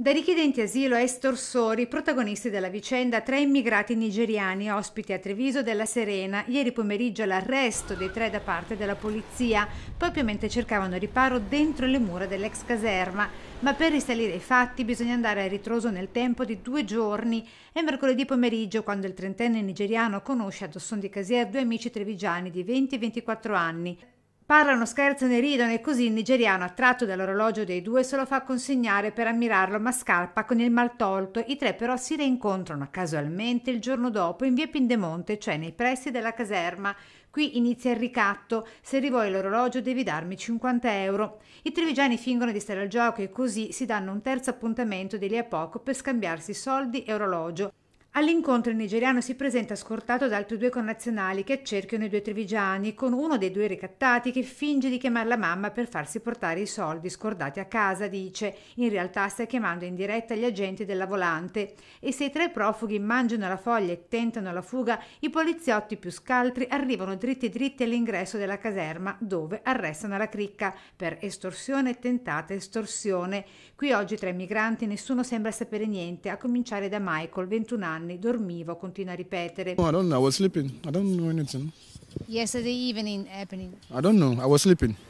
da richiedenti asilo a estorsori protagonisti della vicenda tre immigrati nigeriani ospiti a Treviso della Serena ieri pomeriggio l'arresto dei tre da parte della polizia poi ovviamente cercavano riparo dentro le mura dell'ex caserma ma per risalire ai fatti bisogna andare a ritroso nel tempo di due giorni È mercoledì pomeriggio quando il trentenne nigeriano conosce ad Osson di Casier due amici trevigiani di 20 e 24 anni Parlano, scherzano e ridono e così il nigeriano, attratto dall'orologio dei due, se lo fa consegnare per ammirarlo ma scappa con il mal tolto. I tre però si reincontrano casualmente il giorno dopo in via Pindemonte, cioè nei pressi della caserma. Qui inizia il ricatto, se rivuoi l'orologio devi darmi 50 euro. I trevigiani fingono di stare al gioco e così si danno un terzo appuntamento di lì a poco per scambiarsi soldi e orologio. All'incontro il nigeriano si presenta scortato da altri due connazionali che accerchiano i due trevigiani, con uno dei due ricattati che finge di chiamare la mamma per farsi portare i soldi scordati a casa, dice. In realtà sta chiamando in diretta gli agenti della volante. E se i tre profughi mangiano la foglia e tentano la fuga, i poliziotti più scaltri arrivano dritti dritti all'ingresso della caserma, dove arrestano la cricca per estorsione e tentata estorsione. Qui oggi tra i migranti nessuno sembra sapere niente, a cominciare da Michael, 21 anni anni, dormivo, continua a ripetere. No, oh, I don't know, I was sleeping. I don't know anything. Yesterday evening happening. I don't know, I was sleeping.